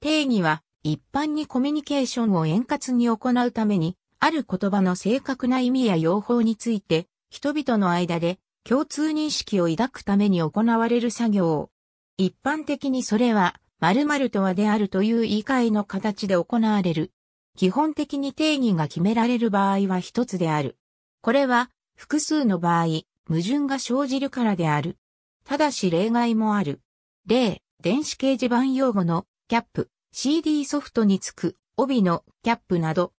定義は一般にコミュニケーションを円滑に行うために、ある言葉の正確な意味や用法について、人々の間で共通認識を抱くために行われる作業。を。一般的にそれは、〇〇とはであるという言い換えの形で行われる。基本的に定義が決められる場合は一つである。これは、複数の場合、矛盾が生じるからである。ただし例外もある。例、電子掲示板用語のキャップ、CD ソフトにつく帯のキャップなど、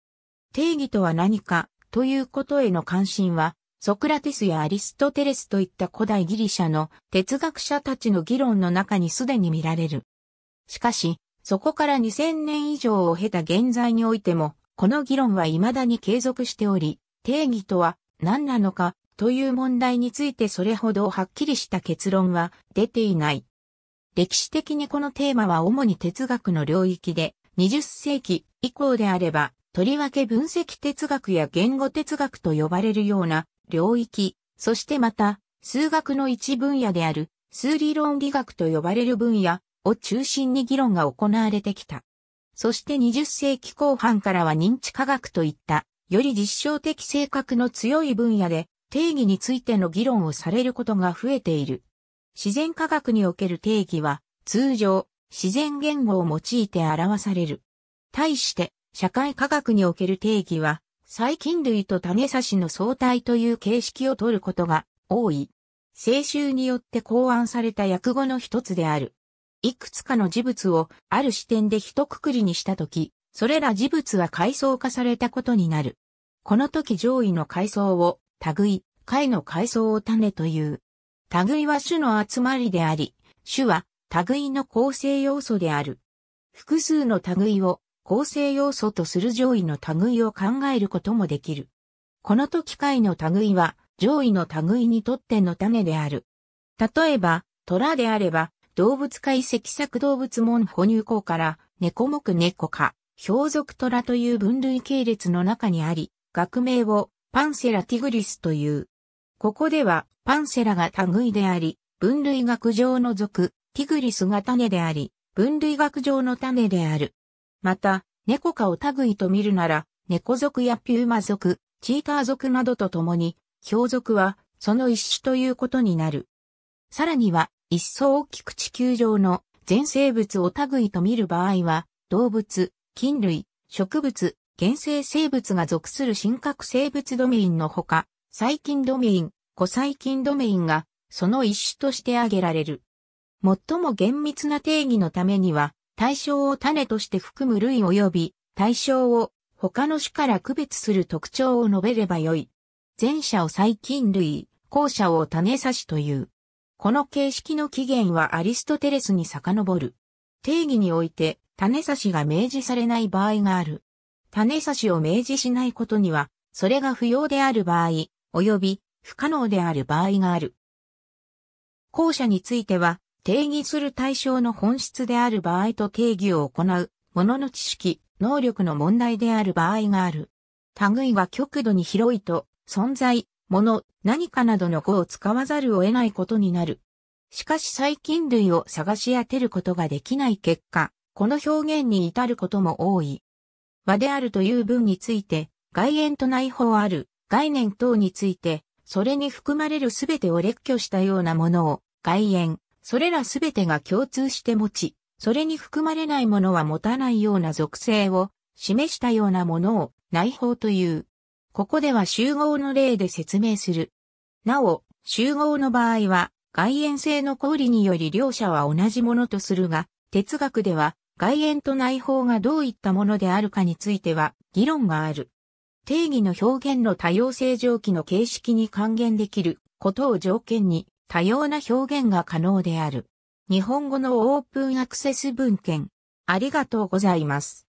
定義とは何かということへの関心は、ソクラテスやアリストテレスといった古代ギリシャの哲学者たちの議論の中にすでに見られる。しかし、そこから2000年以上を経た現在においても、この議論は未だに継続しており、定義とは何なのかという問題についてそれほどはっきりした結論は出ていない。歴史的にこのテーマは主に哲学の領域で、20世紀以降であれば、とりわけ分析哲学や言語哲学と呼ばれるような領域、そしてまた、数学の一分野である、数理論理学と呼ばれる分野を中心に議論が行われてきた。そして20世紀後半からは認知科学といった、より実証的性格の強い分野で定義についての議論をされることが増えている。自然科学における定義は、通常、自然言語を用いて表される。対して、社会科学における定義は、細菌類と種差しの相対という形式をとることが多い。青春によって考案された訳語の一つである。いくつかの事物をある視点で一括りにしたとき、それら事物は階層化されたことになる。この時上位の階層を、類、下位の階層を種という。類は種の集まりであり、種は類の構成要素である。複数の類を構成要素とする上位の類を考えることもできる。この時回の類は上位の類にとっての種である。例えば、虎であれば、動物解析作動物門哺乳項から猫目猫科、氷属虎という分類系列の中にあり、学名をパンセラティグリスという。ここでは、パンセラが類であり、分類学上の属、ティグリスが種であり、分類学上の種である。また、猫科を類と見るなら、猫族やピューマ族、チーター族などと共に、表属は、その一種ということになる。さらには、一層大きく地球上の全生物を類と見る場合は、動物、菌類、植物、原生生物が属する深刻生物ドメインのほか、細菌ドメイン、古細菌ドメインが、その一種として挙げられる。最も厳密な定義のためには、対象を種として含む類及び、対象を他の種から区別する特徴を述べればよい。前者を細菌類、後者を種差しという。この形式の起源はアリストテレスに遡る。定義において、種差しが明示されない場合がある。種差しを明示しないことには、それが不要である場合、及び不可能である場合がある。後者については、定義する対象の本質である場合と定義を行う、ものの知識、能力の問題である場合がある。類は極度に広いと、存在、もの、何かなどの語を使わざるを得ないことになる。しかし細菌類を探し当てることができない結果、この表現に至ることも多い。和であるという文について、外縁と内包ある、概念等について、それに含まれるすべてを列挙したようなものを、外縁、それらすべてが共通して持ち、それに含まれないものは持たないような属性を示したようなものを内包という。ここでは集合の例で説明する。なお、集合の場合は、外縁性の氷により両者は同じものとするが、哲学では外縁と内包がどういったものであるかについては議論がある。定義の表現の多様性上記の形式に還元できることを条件に多様な表現が可能である。日本語のオープンアクセス文献。ありがとうございます。